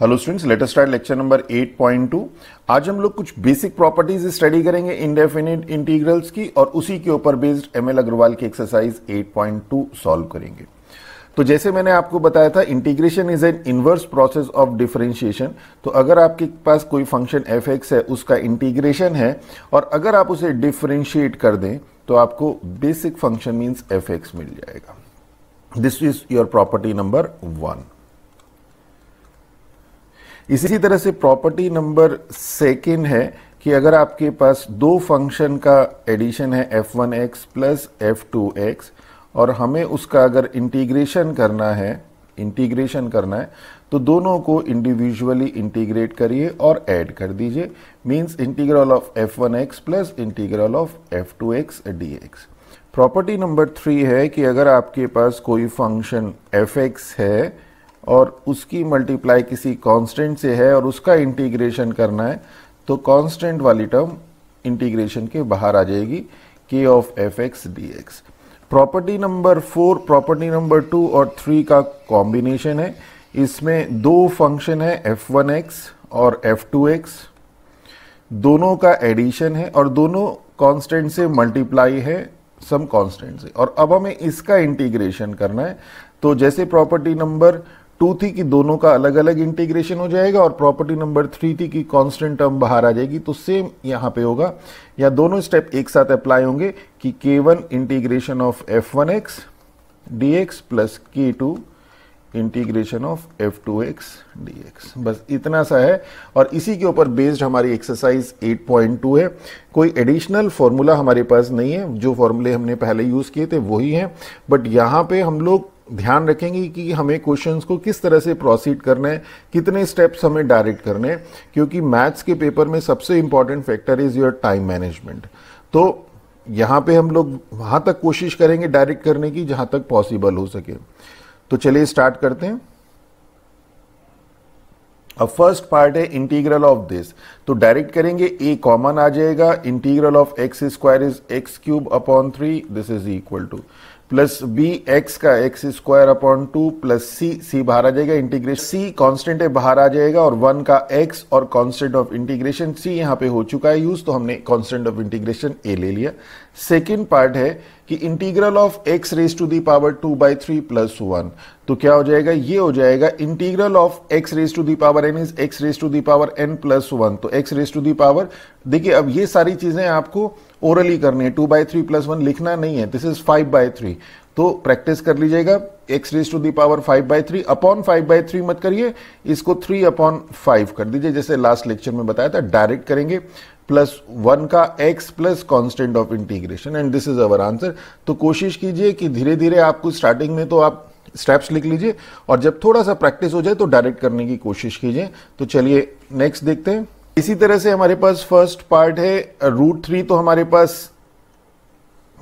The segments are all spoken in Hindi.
Hello students latest start lecture number 8.2 आज हम लोग कुछ बेसिक प्रॉपर्टीज स्टडी करेंगे इनडेफिनेट इंटीग्रल्स की और उसी के ऊपर बेस्ड एम एल अग्रवाल की एक्सरसाइज 8.2 सॉल्व करेंगे तो जैसे मैंने आपको बताया था integration is an inverse process of differentiation तो अगर आपके पास कोई फंक्शन एफ एक्स है उसका इंटीग्रेशन है और अगर आप उसे डिफरेंशिएट कर दें तो आपको basic function means f x मिल जाएगा this is your property number one इसी तरह से प्रॉपर्टी नंबर सेकेंड है कि अगर आपके पास दो फंक्शन का एडिशन है f one x plus f two x और हमें उसका अगर इंटीग्रेशन करना है इंटीग्रेशन करना है तो दोनों को इंडिविजुअली इंटीग्रेट करिए और ऐड कर दीजिए means integral of f one x plus integral of f two x d x property number three है कि अगर आपके पास कोई फंक्शन एफ एक्स है और उसकी मल्टीप्लाई किसी कांस्टेंट से है और उसका इंटीग्रेशन करना है तो कांस्टेंट वाली टर्म इंटीग्रेशन के बाहर आ जाएगी K of f x d x property number four property number two और थ्री का कॉम्बिनेशन है इसमें दो फंक्शन है एफ वन एक्स और एफ टू एक्स दोनों का एडिशन है और दोनों कांस्टेंट से मल्टीप्लाई है सम कांस्टेंट से और अब हमें इसका इंटीग्रेशन करना है तो जैसे प्रॉपर्टी नंबर टू थी कि दोनों का अलग अलग इंटीग्रेशन हो जाएगा और प्रॉपर्टी नंबर थ्री थी कि कांस्टेंट टर्म बाहर आ जाएगी तो सेम यहां पे होगा या दोनों स्टेप एक साथ अप्लाई होंगे कि K one integration of f one x d x plus K two integration of f two x d x बस इतना सा है और इसी के ऊपर बेस्ड हमारी एक्सरसाइज 8.2 है कोई एडिशनल फॉर्मूला हमारे पास नहीं है जो फॉर्मूले हमने पहले यूज़ किए थे वही हैं बट यहां पे हम लोग ध्यान रखेंगे कि हमें क्वेश्चंस को किस तरह से प्रोसीड करना है कितने स्टेप्स हमें डायरेक्ट करने हैं क्योंकि मैथ्स के पेपर में सबसे important factor is your time management तो यहाँ पे हम लोग वहाँ तक कोशिश करेंगे डायरेक्ट करने की जहाँ तक पॉसिबल हो सके तो चलिए स्टार्ट करते हैं अब फर्स्ट पार्ट है इंटीग्रल ऑफ दिस तो डायरेक्ट करेंगे ए कॉमन आ जाएगा integral of x square is x cube upon three this is equal to plus b x का x square upon two plus c c बाहर आ जाएगा इंटीग्रेशन सी कांस्टेंट है बाहर आ जाएगा और वन का एक्स और कांस्टेंट ऑफ इंटीग्रेशन सी यहां पे हो चुका है यूज तो हमने कांस्टेंट ऑफ इंटीग्रेशन ए ले लिया सेकेंड पार्ट है कि integral of x raise to the power two by three plus one तो क्या हो जाएगा ये हो जाएगा integral of x raise to the power n is x raise to the power n plus one तो x raise to the power देखिए अब ये सारी चीजें आपको ओरली करने है two by three plus one लिखना नहीं है this is five by three तो प्रैक्टिस कर लीजिएगा x raise to the power five by three upon five by three मत करिए इसको थ्री अपॉन फाइव कर दीजिए जैसे लास्ट लेक्चर में बताया था डायरेक्ट करेंगे प्लस वन का x plus constant of integration and this is our answer तो कोशिश कीजिए कि धीरे धीरे आपको स्टार्टिंग में तो आप स्टेप्स लिख लीजिए और जब थोड़ा सा प्रैक्टिस हो जाए तो डायरेक्ट करने की कोशिश कीजिए तो चलिए नेक्स्ट देखते हैं इसी तरह से हमारे पास फर्स्ट पार्ट है रूट थ्री तो हमारे पास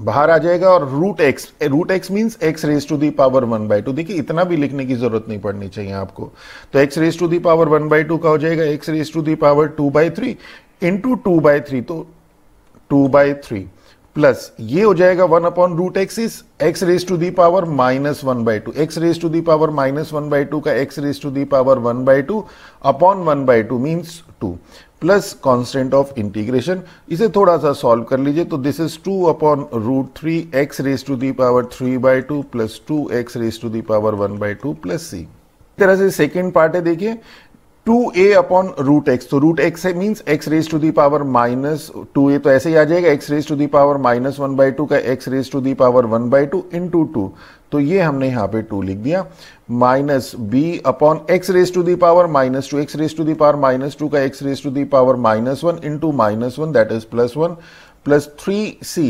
बाहर आ जाएगा और root x root x means x raise to the power one by two देखिए इतना भी लिखने की जरूरत नहीं पड़नी चाहिए आपको तो x raise to the power one by two का हो जाएगा x raise to the power two by three into two by three तो टू बाई थ्री प्लस ये हो जाएगा one upon root x is x raise to the power minus one by two x raise to the power minus one by two का x raise to the power one by two upon one by to means two plus constant of integration इसे थोड़ा सा सॉल्व कर लीजिए तो this is two upon root three x raise to the power three by two plus two x raise to the power one by two plus c तरह से सेकेंड पार्ट है देखिए two a upon root x तो रूट एक्स है means x raise to the power minus two a तो ऐसे ही आ जाएगा x raise to the power minus one by two का x raise to the power one by two into two तो ये हमने यहाँ पे टू लिख दिया minus b upon x raise to the power minus two x raise to the power minus two का x raise to the power minus one into minus one that is plus one plus three c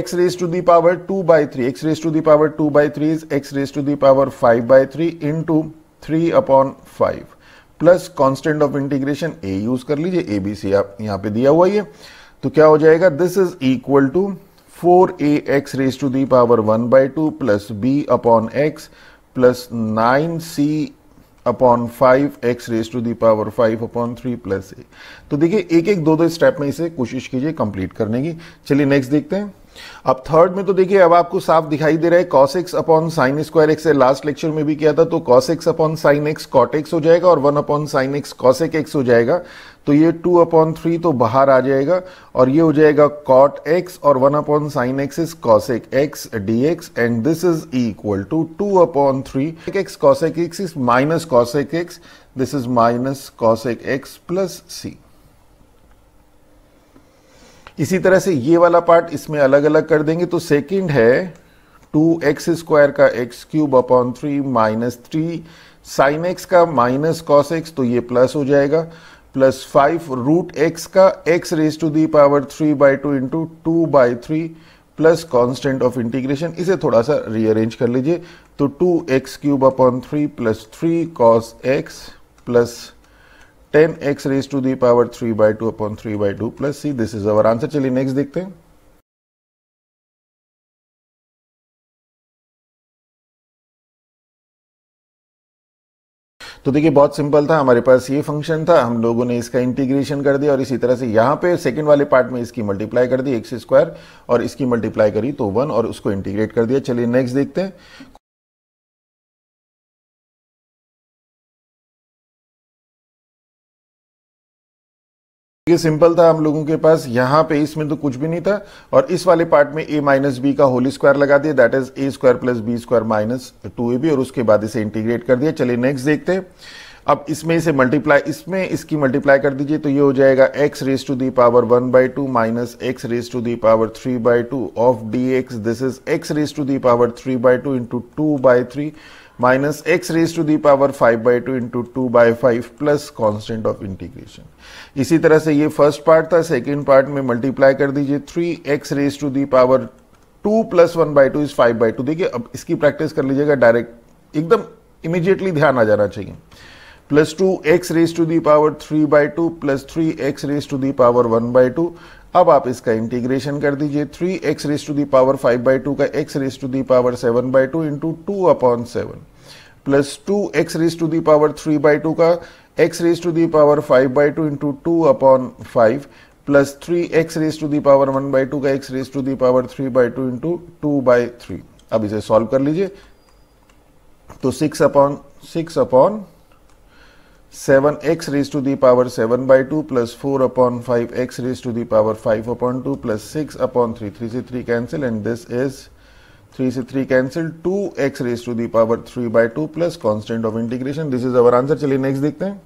x raise to the power two by three x raise to the power two by three is x raise to the power five by three into three upon five plus constant of integration a use कर लीजिए ए बी सी आप यहां पे दिया हुआ है तो क्या हो जाएगा this is equal to four a x raise to the power one by two plus b upon x plus nine c upon five x raise to the power five upon three plus a तो देखिए एक एक दो दो स्टेप में इसे कोशिश कीजिए कंप्लीट करने की चलिए नेक्स्ट देखते हैं अब थर्ड में तो देखिए अब आपको साफ दिखाई दे रहा है cos x upon sine square x last lecture में भी किया था तो cos x upon sine x cot x हो जाएगा और one upon sine x cosec x हो जाएगा तो ये टू अपॉन थ्री तो बाहर आ जाएगा और ये हो जाएगा कॉट एक्स और one upon sine x is cosec x d x and this is equal to two upon three x cosec x is minus cosec x this is minus cosec x plus c इसी तरह से ये वाला पार्ट इसमें अलग अलग कर देंगे तो सेकंड है टू एक्स स्क्वायर का x cube upon three minus three sine x का माइनस कॉस एक्स तो ये प्लस हो जाएगा प्लस फाइव रूट एक्स का x raise to the power three by two into two by three plus constant of integration इसे थोड़ा सा रीअरेंज कर लीजिए तो two x cube upon three plus three cos x plus ten x raise to the power three by two upon three by two plus c this is our answer चलिए नेक्स्ट देखते हैं तो देखिए बहुत सिंपल था हमारे पास ये फंक्शन था हम लोगों ने इसका इंटीग्रेशन कर दिया और इसी तरह से यहां पे सेकंड वाले पार्ट में इसकी मल्टीप्लाई कर दी एक्स स्क्वायर और इसकी मल्टीप्लाई करी तो वन और उसको इंटीग्रेट कर दिया चलिए नेक्स्ट देखते हैं ये सिंपल था हम लोगों के पास यहाँ पे इसमें तो कुछ भी नहीं था और इस वाले पार्ट में ए माइनस बी का होल स्क्वायर लगा दिया that is a square plus b square minus two a b और उसके बाद इसे इंटीग्रेट कर दिया चलिए नेक्स्ट देखते हैं अब इसमें इसे मल्टीप्लाई इसमें इसकी मल्टीप्लाई कर दीजिए तो ये हो जाएगा x raise to the power one by two minus x raise to the power three by two of d x this is x raise to the power three by two into two by three minus x raised to the power five by two into two by five plus constant of integration इसी तरह से ये फर्स्ट पार्ट था सेकेंड पार्ट में मल्टीप्लाई कर दीजिए three x raise to the power two plus one by two is five by two देखिए अब इसकी प्रैक्टिस कर लीजिएगा डायरेक्ट एकदम इमीजिएटली ध्यान आ जाना चाहिए plus two x raise to the power three by two plus three x raise to the power one by two अब आप इसका इंटीग्रेशन कर दीजिए three x raise to the power five by two का x raise to the power seven by two into two upon seven plus two x raise to the power three by two का x raise to the power five by two into two upon five plus three x raise to the power one by two का x raise to the power three by two into two by three अब इसे सॉल्व कर लीजिए तो six upon six upon 7x raised to the power 7 by 2 plus 4 upon 5x raised to the power 5 upon 2 plus 6 upon 3. 3 say 3 cancel and this is 3 C 3 cancel 2x raised to the power 3 by 2 plus constant of integration. This is our answer. Chali next देखते हैं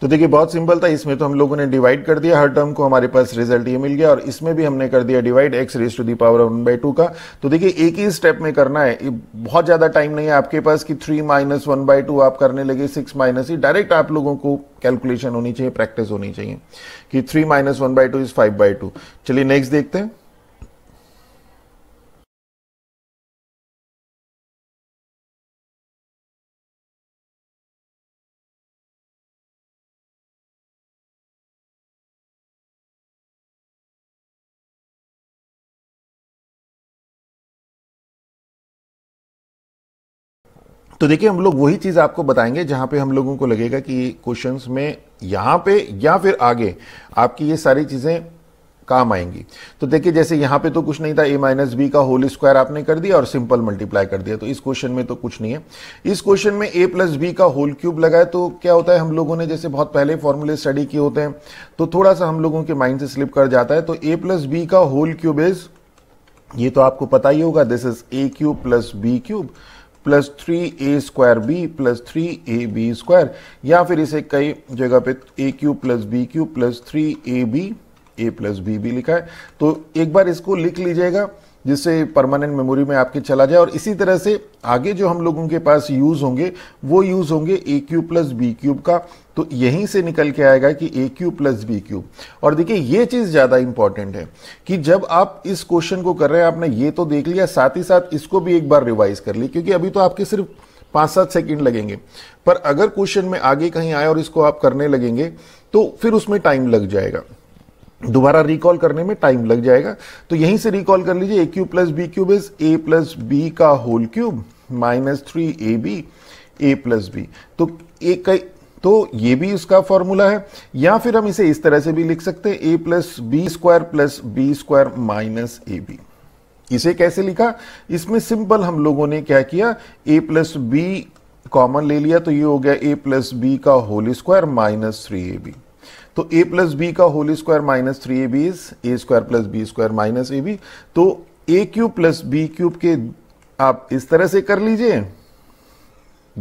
तो देखिए बहुत सिंपल था इसमें तो हम लोगों ने डिवाइड कर दिया हर टर्म को हमारे पास रिजल्ट ये मिल गया और इसमें भी हमने कर दिया divide x raise to the power one by two का तो देखिए एक ही स्टेप में करना है बहुत ज़्यादा टाइम नहीं है आपके पास कि three minus one by two आप करने लगे सिक्स माइनस ही डायरेक्ट आप लोगों को कैलकुलेशन होनी चाहिए प्रैक्टिस होनी चाहिए कि three minus one by two is five by two चलिए नेक्स्ट देखते हैं तो देखिए हम लोग वही चीज़ आपको बताएंगे जहां पे हम लोगों को लगेगा कि क्वेश्चंस में यहां पे या फिर आगे आपकी ये सारी चीज़ें काम आएंगी तो देखिए जैसे यहां पे तो कुछ नहीं था ए माइनस बी का होल स्क्वायर आपने कर दिया और सिंपल मल्टीप्लाई कर दिया तो इस क्वेश्चन में तो कुछ नहीं है इस क्वेश्चन में ए प्लस बी का होल क्यूब लगाए तो क्या होता है हम लोगों ने जैसे बहुत पहले फॉर्मूले स्टडी किए होते हैं तो थोड़ा सा हम लोगों के माइंड से स्लिप कर जाता है तो ए प्लस बी का होल क्यूब इज ये तो आपको पता ही होगा this is a cube plus b cube plus three a square b plus three a b square या फिर इसे कई जगह पे a cube plus b cube plus three a b a plus b भी लिखा है तो एक बार इसको लिख लीजिएगा जिससे परमानेंट मेमोरी में आपके चला जाए और इसी तरह से आगे जो हम लोगों के पास यूज़ होंगे वो यूज़ होंगे a cube plus b cube का तो यहीं से निकल के आएगा कि a cube plus b cube और देखिए ये चीज़ ज़्यादा इंपॉर्टेंट है कि जब आप इस क्वेश्चन को कर रहे हैं आपने ये तो देख लिया साथ ही साथ इसको भी एक बार रिवाइज कर ली क्योंकि अभी तो आपके सिर्फ पाँच सात सेकेंड लगेंगे पर अगर क्वेश्चन में आगे कहीं आए और इसको आप करने लगेंगे तो फिर उसमें टाइम लग जाएगा दोबारा रिकॉल करने में टाइम लग जाएगा तो यहीं से रिकॉल कर लीजिए a cube plus b cube is a plus b का whole cube minus three a b a plus b तो एक तो ये भी इसका फॉर्मूला है या फिर हम इसे इस तरह से भी लिख सकते हैं a plus b square plus b square minus a b इसे कैसे लिखा इसमें सिंपल हम लोगों ने क्या किया ए प्लस बी कॉमन ले लिया तो ये हो गया ए प्लस बी का whole square minus three a b तो ए प्लस बी का whole square minus three a b is a square plus b square minus a b तो a cube plus b cube के आप इस तरह से कर लीजिए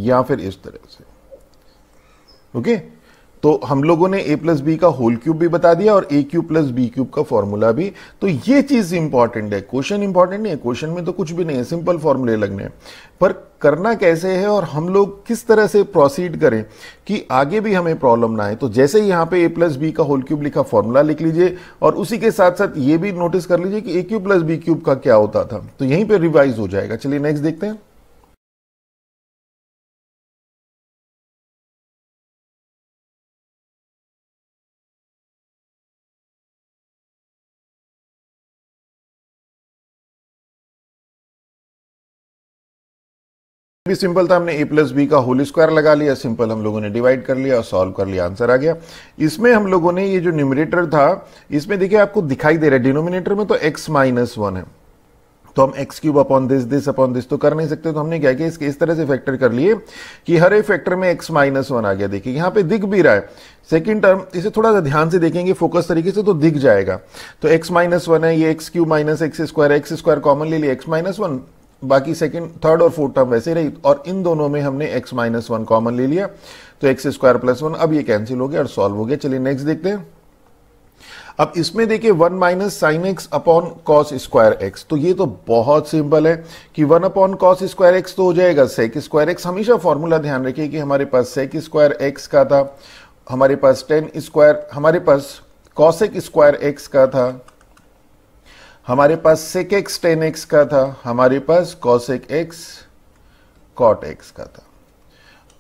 या फिर इस तरह से ओके okay? तो हम लोगों ने ए प्लस बी का होल क्यूब भी बता दिया और a cube plus b cube का फॉर्मूला भी तो ये चीज इंपॉर्टेंट है क्वेश्चन इंपॉर्टेंट नहीं है क्वेश्चन में तो कुछ भी नहीं है सिंपल फॉर्मूले लगने पर करना कैसे है और हम लोग किस तरह से प्रोसीड करें कि आगे भी हमें प्रॉब्लम ना आए तो जैसे ही पे ए प्लस बी का होल क्यूब लिखा फॉर्मूला लिख लीजिए और उसी के साथ साथ ये भी नोटिस कर लीजिए कि a cube plus b cube का क्या होता था तो यहीं पर रिवाइज हो जाएगा चलिए नेक्स्ट देखते हैं भी सिंपल था हमने ए प्लस बी का होल स्क्वायर लगा लिया सिंपल हम लोगों ने डिवाइड कर लिया और सॉल्व कर लिया आंसर आ गया इसमें हम लोगों ने ये जो न्यूमिनेटर था इसमें देखिए आपको दिखाई दे रहा है डिनोमिनेटर में तो एक्स माइनस वन है तो हम x cube upon this this upon this तो कर नहीं सकते तो हमने क्या किया इसके इस तरह से फैक्टर कर लिए कि हर एक फैक्टर में एक्स माइनस वन आ गया देखिए यहां पे दिख भी रहा है सेकंड टर्म इसे थोड़ा सा ध्यान से देखेंगे फोकस तरीके से तो दिख जाएगा तो एक्स माइनस वन है ये x cube minus x square x square common ले लिया एक्स माइनस वन बाकी सेकेंड थर्ड और फोर्थ टर्म वैसे रही और इन दोनों में हमने एक्स माइनस वन कॉमन ले लिया तो एक्स स्क्वायर प्लस वन अब ये कैंसिल हो गया और सॉल्व हो गया चलिए नेक्स्ट देखते हैं अब इसमें देखिए one minus sine x upon cos square x तो ये तो बहुत सिंपल है कि one upon cos square x तो हो जाएगा सेक स्क्वायर एक्स हमेशा फॉर्मूला ध्यान रखिए कि हमारे पास सेक स्क्वायर एक्स का था हमारे पास टेन स्क्वायर हमारे पास कॉसेक स्क्वायर एक्स का था हमारे पास सेक एक्स टेन एक्स का था हमारे पास कॉसेक एक्स कॉट एक्स का था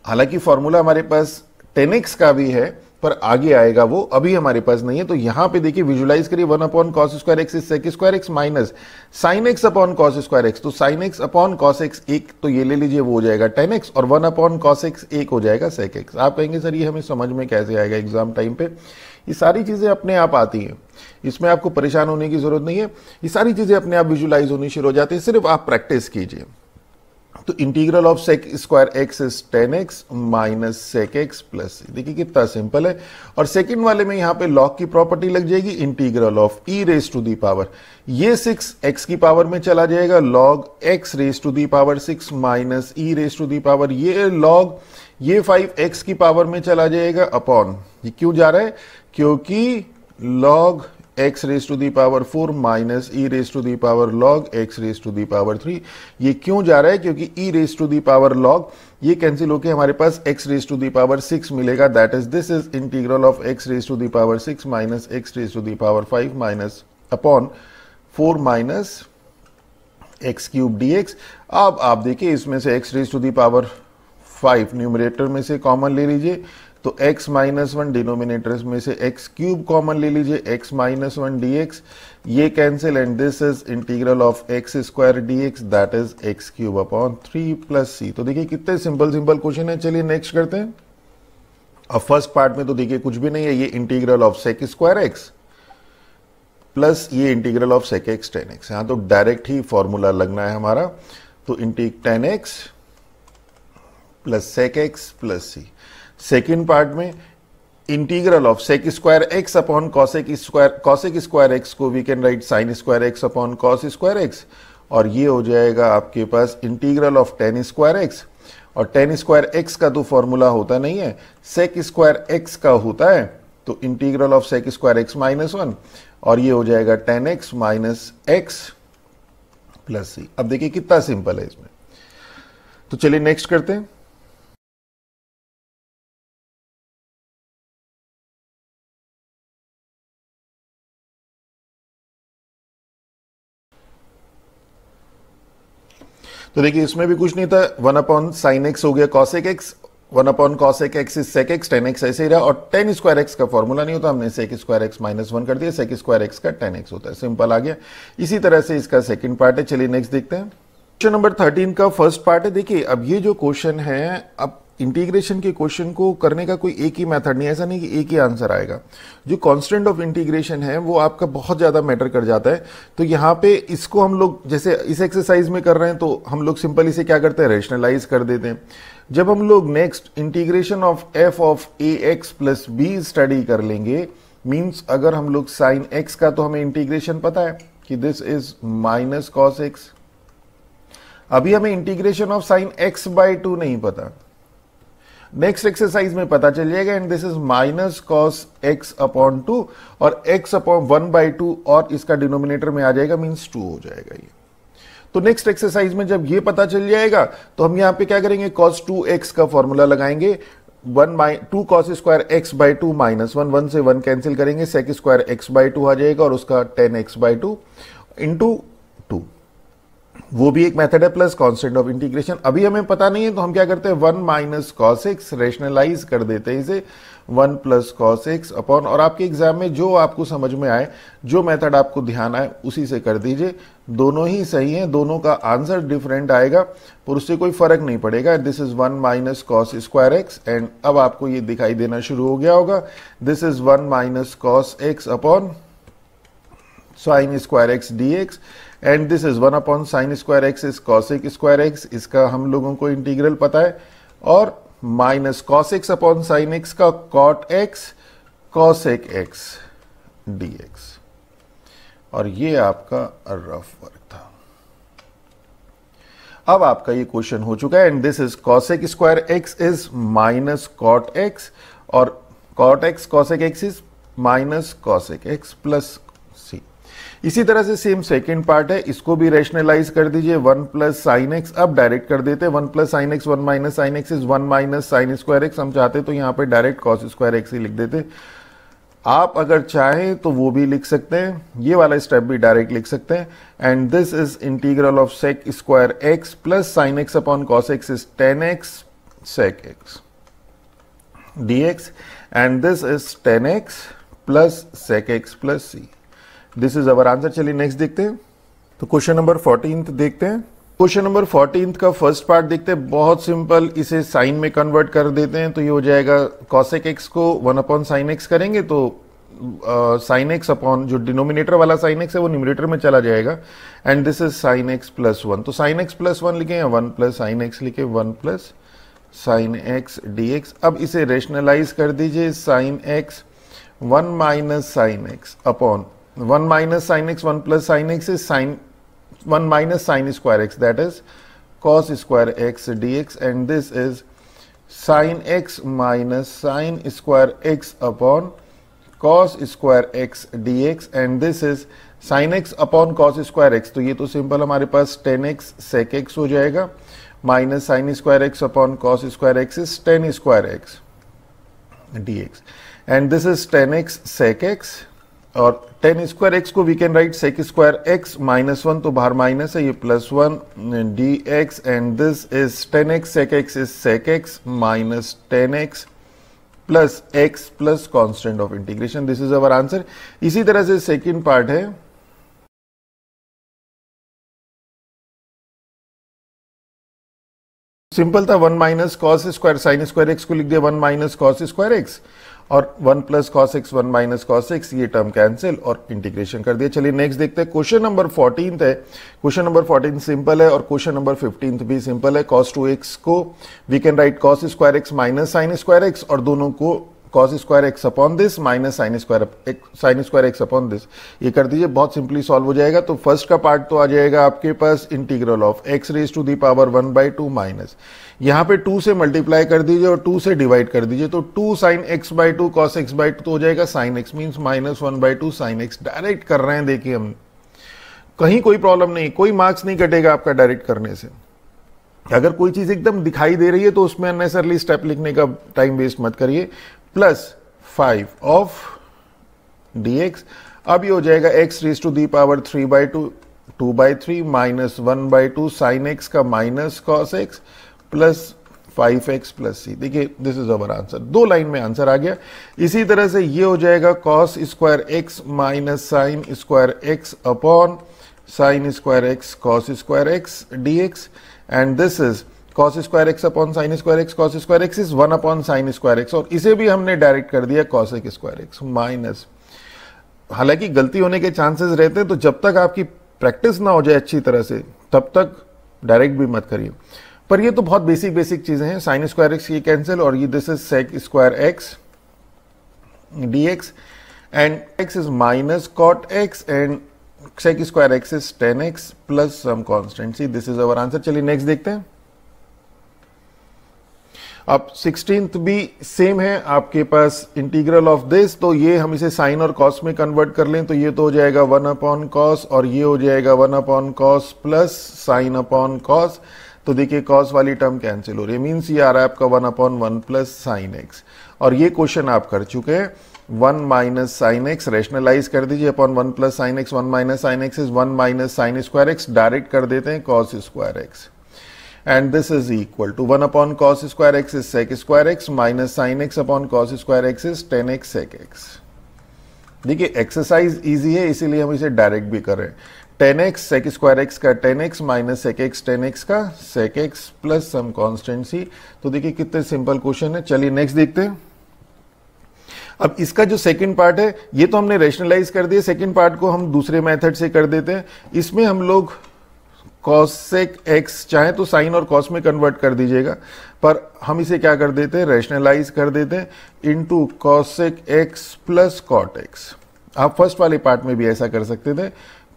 हालांकि फॉर्मूला हमारे पास टेन एक्स का भी है पर आगे आएगा वो अभी हमारे पास नहीं है तो यहां पे देखिए विजुलाइज करिए one upon cos square x sec square x minus sine x upon cos square x तो sine x upon cos x एक तो ये ले लीजिए वो हो जाएगा टेन एक्स और वन अपॉन कॉस एक्स एक हो जाएगा सेक एक्स आप कहेंगे सर ये हमें समझ में कैसे आएगा एग्जाम टाइम पे ये सारी चीज़ें अपने आप आती हैं इसमें आपको परेशान होने की ज़रूरत नहीं है ये सारी चीज़ें अपने आप विजुलाइज होनी शुरू हो जाती है सिर्फ आप प्रैक्टिस कीजिए तो integral of sec square x is tan x minus sec x plus देखिए कितना सिंपल है और सेकंड वाले में यहां पे लॉग की प्रॉपर्टी लग जाएगी integral of e raise to the power ये सिक्स एक्स की पावर में चला जाएगा log x raise to the power six minus e raise to the power ये लॉग ये फाइव एक्स की पावर में चला जाएगा अपॉन ये क्यों जा रहा है क्योंकि log x raise to the power four minus e raise to the power log x raise to the power three ये क्यों जा रहा है क्योंकि e raise to the power log ये कैंसिल होके हमारे पास x raise to the power six मिलेगा that is this is integral of x raise to the power six minus x raise to the power five minus upon four minus x cube d x अब आप देखिए इसमें से x raise to the power five numerator में से कॉमन ले लीजिए तो x माइनस वन डिनोमिनेटर में से x क्यूब कॉमन ले लीजिए x माइनस वन डी ये cancel and this is integral of x square d that is x cube upon three plus c तो देखिए कितने सिंपल सिंपल क्वेश्चन है चलिए नेक्स्ट करते हैं अब फर्स्ट पार्ट में तो देखिए कुछ भी नहीं है ये integral of sec square x plus ये integral of sec x tan x यहां तो डायरेक्ट ही फॉर्मूला लगना है हमारा तो इंटी tan x plus sec x plus c second part में integral of sec square x upon cosec square cosec square x को we can write sine square x upon cos square x और ये हो जाएगा आपके पास integral of tan square x और टेन स्क्वायर एक्स का तो फॉर्मूला होता नहीं है सेक स्क्वायर एक्स का होता है तो integral of sec square x minus one और ये हो जाएगा tan x minus x plus c अब देखिए कितना सिंपल है इसमें तो चलिए नेक्स्ट करते हैं तो देखिए इसमें भी कुछ नहीं था वन अपॉन साइन एक्स हो गया cosec x one upon cos एक x is sec x tan x ऐसे ही रहा और टेन स्क्वायर एक्स का फॉर्मूला नहीं होता हमने sec square x minus one कर दिया सेक स्क्वायर एक्स का टेन एक्स होता है सिंपल आ गया इसी तरह से इसका सेकंड पार्ट है चलिए नेक्स्ट देखते हैं क्वेश्चन नंबर थर्टीन का फर्स्ट पार्ट है देखिए अब ये जो क्वेश्चन है अब इंटीग्रेशन के क्वेश्चन को करने का कोई एक ही मेथड नहीं ऐसा नहीं कि एक ही आंसर आएगा जो कांस्टेंट ऑफ इंटीग्रेशन है वो आपका बहुत ज़्यादा मैटर कर जाता है तो यहाँ पे इसको हम लोग जैसे इस एक्सरसाइज में कर रहे हैं तो हम लोग सिंपल इसे क्या करते हैं रेशनलाइज कर देते हैं जब हम लोग next integration of f of a x plus b study कर लेंगे मीन्स अगर हम लोग साइन एक्स का तो हमें इंटीग्रेशन पता है कि this is minus cos x अभी हमें integration of sine x by two नहीं पता नेक्स्ट एक्सरसाइज में पता चल जाएगा and this is minus cos x upon two और x upon one by two और इसका डिनोमिनेटर में आ जाएगा मीन्स टू हो जाएगा ये तो नेक्स्ट एक्सरसाइज में जब ये पता चल जाएगा तो हम यहाँ पे क्या करेंगे कॉस टू एक्स का फॉर्मूला लगाएंगे वन माइ two cos square x by two minus one one से वन कैंसिल करेंगे sec square x by two आ जाएगा और उसका tan x by two into वो भी एक मेथड है प्लस कॉन्सेंट ऑफ इंटीग्रेशन अभी हमें पता नहीं है तो हम क्या करते हैं one minus cos x rationalise कर देते हैं इसे one plus cos x upon और आपके एग्जाम में जो आपको समझ में आए जो मेथड आपको ध्यान आए उसी से कर दीजिए दोनों ही सही हैं दोनों का आंसर डिफरेंट आएगा पर उससे कोई फर्क नहीं पड़ेगा this is one minus cos square x and अब आपको ये दिखाई देना शुरू हो गया होगा this is one minus cos x upon sine square x d x and this is one upon sine square x is cosec square x इसका हम लोगों को इंटीग्रल पता है और minus cos x upon sine x का cot x cosec x d x और ये आपका रफ वर्क था अब आपका ये क्वेश्चन हो चुका है and this is cosec square x is minus cot x और cot x cosec x is minus cosec x plus इसी तरह से सेम सेकेंड पार्ट है इसको भी रेशनलाइज कर दीजिए वन प्लस साइन एक्स अब डायरेक्ट कर देते one plus sine x one minus sine x is one minus sine square x हम चाहते तो यहां पर डायरेक्ट कॉस स्क्वायर एक्स ही लिख देते आप अगर चाहें तो वो भी लिख सकते हैं ये वाला स्टेप भी डायरेक्ट लिख सकते हैं and this is integral of sec square x plus sine x upon cos x is tan x sec d x and this is tan x plus sec x plus c this is our answer चलिए नेक्स्ट देखते हैं तो क्वेश्चन नंबर फोर्टीन देखते हैं क्वेश्चन नंबर फोर्टीन का फर्स्ट पार्ट देखते हैं बहुत सिंपल इसे साइन में कन्वर्ट कर देते हैं तो ये हो जाएगा कॉसेक एक्स को वन अपॉन साइन एक्स करेंगे तो साइन एक्स अपॉन जो डिनोमिनेटर वाला साइन एक्स है वो न्यूमिनेटर में चला जाएगा and this is sine x plus one तो साइन एक्स प्लस वन लिखे वन प्लस साइन एक्स लिखे one plus sine x d x अब इसे रेशनलाइज कर दीजिए sine x one minus sine x upon one minus sine x one plus sine x is sine one minus sine square x that is cos square x d x and this is sine x minus sine square x upon cos square x d x and this is sine x upon cos square x तो ये तो सिंपल हमारे पास टेन एक्स सेक एक्स हो जाएगा minus sine square x upon cos square x is tan square x d x and this is tan x sec x और टेन स्क्वायर एक्स को we can write sec square x minus one तो बाहर माइनस है ये plus one d x and this is tan x sec x is sec x minus tan x plus x plus constant of integration this is our answer इसी तरह से सेकेंड पार्ट है सिंपल था one minus cos square sine square x को लिख दिया one minus cos square x और one plus cos x one minus cos x ये टर्म कैंसिल और इंटीग्रेशन कर दिया चलिए नेक्स्ट देखते हैं क्वेश्चन नंबर फोर्टीन है क्वेश्चन नंबर फोर्टीन सिंपल है और क्वेश्चन नंबर फिफ्टीन भी सिंपल है कॉस टू एक्स को we can write cos square x minus sine square x और दोनों को cos square x upon this minus sine square sine square x upon this ये कर दीजिए बहुत सिंपली सॉल्व हो जाएगा तो फर्स्ट का पार्ट तो आ जाएगा आपके पास integral of x raise to the power one by two minus यहाँ पे टू से मल्टीप्लाई कर दीजिए और टू से डिवाइड कर दीजिए तो two sine x by two cos x by two तो हो जाएगा sine x means minus one by two sine x direct कर रहे हैं देखिए हम कहीं कोई प्रॉब्लम नहीं कोई मार्क्स नहीं कटेगा आपका डायरेक्ट करने से अगर कोई चीज़ एकदम दिखाई दे रही है तो उसमें अननेसरली स्टेप लिखने का टाइम वेस्ट मत करिए प्लस फाइव ऑफ एक्स अब ये हो जाएगा x raise to the power three by two two by three minus one by two sine x का minus cos x plus five x plus c देखिए दिस इज अवर आंसर दो लाइन में आंसर आ गया इसी तरह से ये हो जाएगा cos square x minus sine square x upon sine square x cos square x d x and this is cos square x upon sine square x cos square x is one upon sine square x और इसे भी हमने डायरेक्ट कर दिया कॉस एक स्क्वायर एक्स माइनस हालांकि गलती होने के चांसेस रहते हैं तो जब तक आपकी प्रैक्टिस ना हो जाए अच्छी तरह से तब तक डायरेक्ट भी मत करिए पर ये तो बहुत बेसिक बेसिक चीज़ें हैं साइन स्क्वायर एक्स ये कैंसिल और ये this is sec square x d x and x is minus cot x and sec square x is tan x plus some constant c this is our answer चलिए नेक्स्ट देखते हैं अब सिक्सटींथ भी सेम है आपके पास इंटीग्रल ऑफ दिस तो ये हम इसे साइन और कॉस में कन्वर्ट कर लें तो ये तो हो जाएगा वन अपॉन कॉस और ये हो जाएगा one upon cos plus sine upon cos तो देखिए कॉस वाली टर्म कैंसिल हो रही है मीन्स ये आ रहा है आपका one upon one plus sine x और ये क्वेश्चन आप कर चुके हैं one minus sine x rationalise कर दीजिए upon one plus sine x one minus sine x is one minus sine square x direct कर देते हैं cos square x and this is equal to 1 upon cos square x is sec square x minus sin x upon cos square x is 10x sec x देखिए एक्सरसाइज इजी है इसीलिए हम इसे डायरेक्ट भी कर रहे हैं tan x sec square x का tan x minus sec x tan x का sec x plus some constant c तो देखिए कितने सिंपल क्वेश्चन है चलिए नेक्स्ट देखते हैं अब इसका जो सेकंड पार्ट है ये तो हमने रेशनलाइज कर दिया सेकंड पार्ट को हम दूसरे मेथड से कर देते हैं इसमें हम लोग कॉसेक एक्स चाहे तो साइन और कॉस में कन्वर्ट कर दीजिएगा पर हम इसे क्या कर देते हैं रेशनलाइज कर देते हैं into cosec x plus cot x आप फर्स्ट वाले पार्ट में भी ऐसा कर सकते थे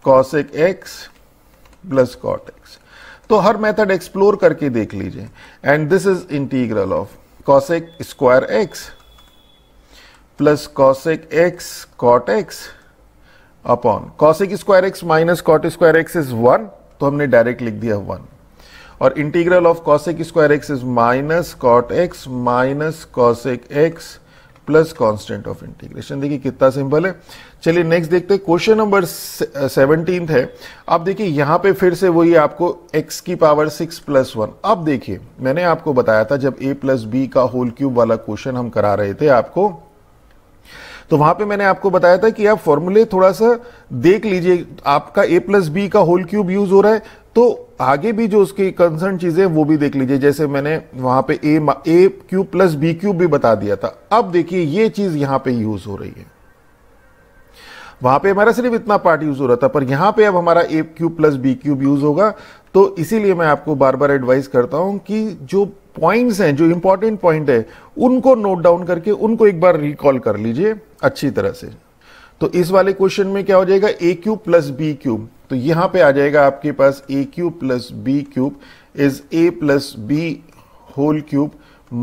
कॉसेक एक्स प्लस कॉट एक्स तो हर मेथड एक्सप्लोर करके देख लीजिए and this is integral of cosec square x plus cosec x cot x upon cosec square x minus cot square x is one तो हमने डायरेक्ट लिख दिया वन और integral of cosec square x is minus cot x minus cosec x plus constant of integration देखिए कितना सिंपल है चलिए नेक्स्ट देखते हैं क्वेश्चन नंबर सेवनटीन है अब देखिए यहां पे फिर से वही आपको x की पावर सिक्स प्लस वन अब देखिए मैंने आपको बताया था जब a प्लस बी का होल क्यूब वाला क्वेश्चन हम करा रहे थे आपको तो वहां पे मैंने आपको बताया था कि आप फॉर्मूले थोड़ा सा देख लीजिए आपका ए प्लस बी का होल क्यूब यूज हो रहा है तो आगे भी जो उसकी कंसर्न चीजें वो भी देख लीजिए जैसे मैंने वहां पे a a cube plus b cube भी बता दिया था अब देखिए ये चीज यहां पे यूज हो रही है वहां पे हमारा सिर्फ इतना पार्ट यूज हो रहा था पर यहां पे अब हमारा a cube plus b cube use होगा तो इसीलिए मैं आपको बार बार एडवाइस करता हूं कि जो पॉइंट्स हैं जो इंपॉर्टेंट पॉइंट है उनको नोट डाउन करके उनको एक बार रिकॉल कर लीजिए अच्छी तरह से तो इस वाले क्वेश्चन में क्या हो जाएगा a cube plus b cube तो यहां पे आ जाएगा आपके पास a cube plus b cube is a plus b whole cube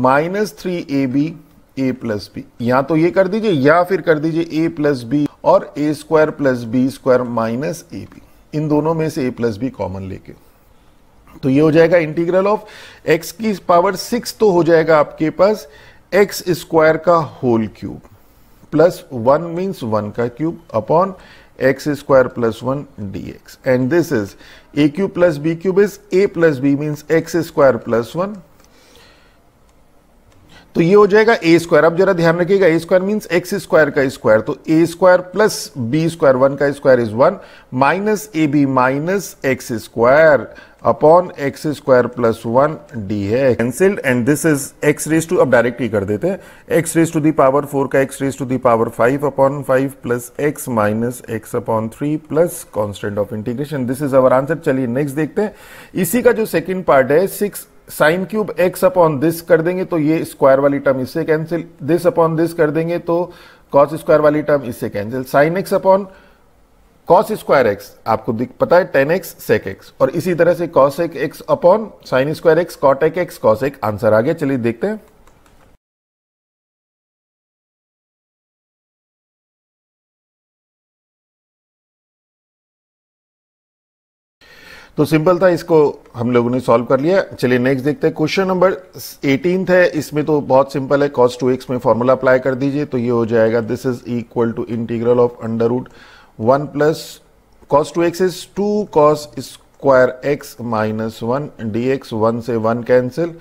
minus three a b a plus b या तो ये कर दीजिए या फिर कर दीजिए ए प्लस बी और a square plus b square minus a b इन दोनों में से ए प्लस बी कॉमन लेके तो ये हो जाएगा इंटीग्रल ऑफ एक्स की पावर सिक्स तो हो जाएगा आपके पास एक्स स्क्वायर का whole cube plus one means one का cube upon x square plus one d x and this is a cube plus b cube is a plus b means x square plus one तो ये हो जाएगा ए स्क्वायर अब जरा ध्यान रखिएगा a square mean x square का स्क्वायर तो a square plus b square one का square is one minus a b minus x square upon x square plus one d है cancelled and this is x raise to अब डायरेक्ट ही कर देते हैं x raise to the power four का x raise to the power five upon five plus x minus x upon three plus constant of integration this is our answer चलिए नेक्स्ट देखते हैं इसी का जो सेकेंड पार्ट है six sine cube x upon this कर देंगे तो ये स्क्वायर वाली टर्म इससे कैंसिल दिस अपॉन दिस कर देंगे तो कॉस स्क्वायर वाली टर्म इससे cancel sine x upon cos square x आपको पता है टेन एक्स सेक एक्स और इसी तरह से कॉस एक x upon sine square x cosec x cos एक आंसर आ गया चलिए देखते हैं तो सिंपल था इसको हम लोगों ने सॉल्व कर लिया चलिए नेक्स्ट देखते हैं क्वेश्चन नंबर एटीन है इसमें तो बहुत सिंपल है कॉस टू एक्स में फॉर्मूला अप्लाई कर दीजिए तो ये हो जाएगा this is equal to integral of under root one plus cos two x is two cos square x minus one d x one से one cancel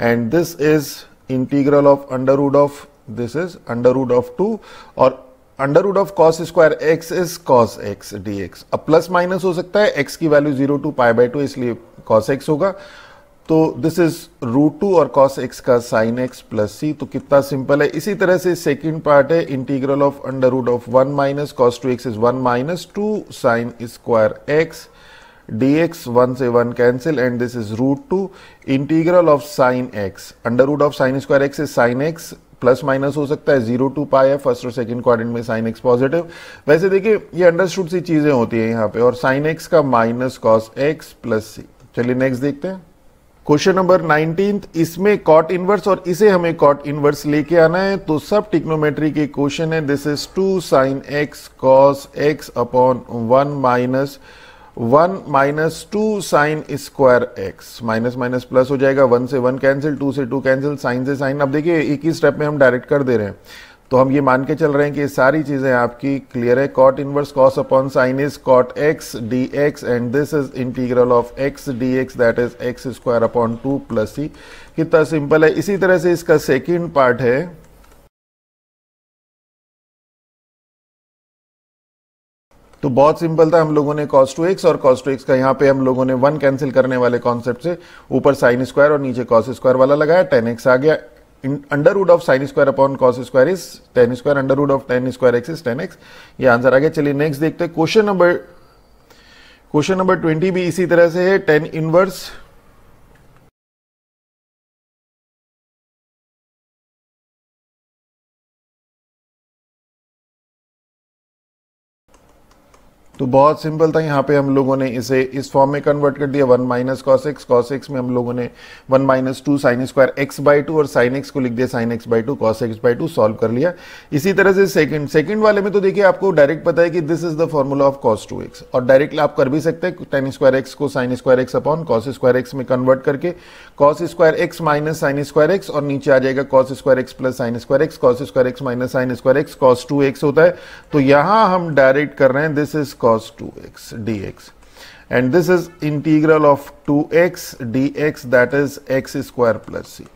and this is integral of under root of this is under root of two और under root of cos square x is cos x d x अब प्लस माइनस हो सकता है एक्स की value zero to pi by two इसलिए कॉस एक्स होगा तो दिस इज रूट टू और कॉस एक्स का साइन एक्स प्लस सी तो कितना सिंपल है इसी तरह से सेकंड पार्ट है integral of under root of one minus cos two x is one minus two sine square x d x one से one cancel and this is root two integral of sine x under root of sine square x is sine x plus minus हो सकता है जीरो टू पाई है फर्स्ट और सेकंड क्वाड्रेंट में साइन एक्स पॉजिटिव वैसे देखिए ये अंडरस्टूड सी चीज़ें होती है यहां पे और साइन एक्स का minus cos x plus c चलिए नेक्स्ट देखते हैं क्वेश्चन नंबर नाइनटीन इसमें कॉट इनवर्स और इसे हमें कॉट इनवर्स लेके आना है तो सब टिक्नोमेट्री के क्वेश्चन है this is two sine x cos x upon one minus one minus two sine square x minus minus plus हो जाएगा वन से वन कैंसिल टू से टू कैंसिल साइन से साइन अब देखिए एक ही स्टेप में हम डायरेक्ट कर दे रहे हैं तो हम ये मान के चल रहे हैं कि ये सारी चीज़ें आपकी क्लियर है cot inverse cos upon sine is cot x d x and this is integral of x d x that is x square upon two plus c कितना सिंपल है इसी तरह से इसका सेकेंड पार्ट है तो बहुत सिंपल था हम लोगों ने कॉस टू एक्स और कॉस टू एक्स का यहाँ पे हम लोगों ने वन कैंसिल करने वाले कॉन्सेप्ट से ऊपर साइन स्क्वायर और नीचे कॉस स्क्वायर वाला लगाया टेन एक्स आ गया under root of sine square upon cos square is tan square under root of tan square x is tan x ये आंसर आ गया चलिए नेक्स्ट देखते question number question number twenty भी इसी तरह से है टेन इनवर्स तो बहुत सिंपल था यहाँ पे हम लोगों ने इसे इस फॉर्म में कन्वर्ट कर दिया one minus cos x cos x में हम लोगों ने one minus two sine square x by two और साइन एक्स को लिख दिया sine x by two cos x by two solve कर लिया इसी तरह से सेकंड सेकंड वाले में तो देखिए आपको डायरेक्ट पता है कि this is the formula of cos two x और डायरेक्टली आप कर भी सकते हैं टेन स्क्वायर एक्स को sine square x upon cos square x में कन्वर्ट करके cos square x minus sine square x और नीचे आ जाएगा cos square x plus sine square x cos square x minus sine square x cos two x होता है तो यहां हम डायरेक्ट कर रहे हैं this is cos 2x dx and this is integral of 2x dx that is x square plus c.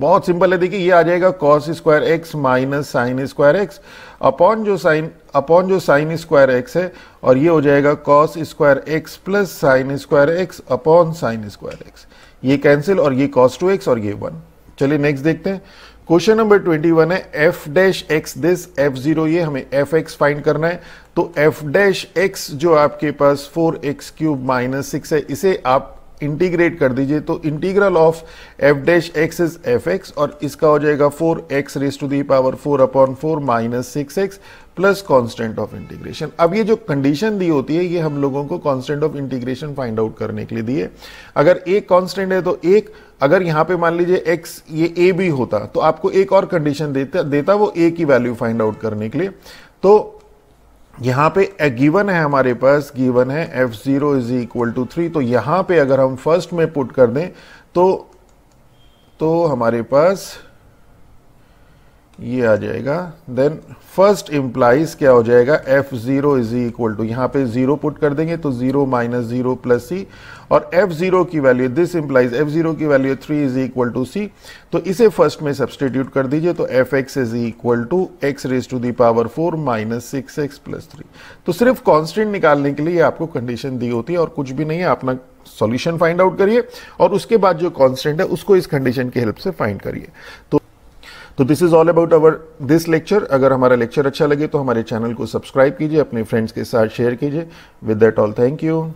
बहुत सिंपल है देखिए ये आ जाएगा cos square x minus sine square x upon जो साइन अपॉन जो साइन स्क्वायर एक्स है और ये हो जाएगा cos square x plus sine square x upon sine square x ये कैंसिल और ये कॉस टू एक्स और ये वन चलिए नेक्स्ट देखते हैं क्वेश्चन नंबर ट्वेंटी वन है f dash x this f zero ये हमें एफ एक्स फाइंड करना है तो एफ डैश एक्स जो आपके पास four x cube minus six है इसे आप इंटीग्रेट कर दीजिए तो integral of f dash x is f x और इसका हो जाएगा four x raise to the power four upon four minus six x plus constant of integration अब ये जो कंडीशन दी होती है ये हम लोगों को constant of integration find out करने के लिए दी है अगर एक कांस्टेंट है तो एक अगर यहां पे मान लीजिए एक्स ये ए भी होता तो आपको एक और कंडीशन देता देता वो ए की वैल्यू फाइंड आउट करने के लिए तो यहां पे गिवन है हमारे पास गिवन है f zero is equal to three तो यहां पे अगर हम फर्स्ट में पुट कर दें तो तो हमारे पास ये आ जाएगा देन फर्स्ट इम्प्लाइज क्या हो जाएगा f zero is equal to यहाँ पे ज़ीरो पुट कर देंगे तो zero minus zero plus c और एफ ज़ीरो की value this implies f zero की value three is equal to c तो इसे फर्स्ट में सब्सटीट्यूट कर दीजिए तो f x is equal to x raise to the power four minus six x plus three तो सिर्फ कॉन्स्टेंट निकालने के लिए आपको कंडीशन दी होती है और कुछ भी नहीं है अपना सॉल्यूशन फाइंड आउट करिए और उसके बाद जो कांस्टेंट है उसको इस कंडीशन की हेल्प से फाइंड करिए तो तो this is all about our this lecture अगर हमारा लेक्चर अच्छा लगे तो हमारे चैनल को सब्सक्राइब कीजिए अपने फ्रेंड्स के साथ शेयर कीजिए with that all thank you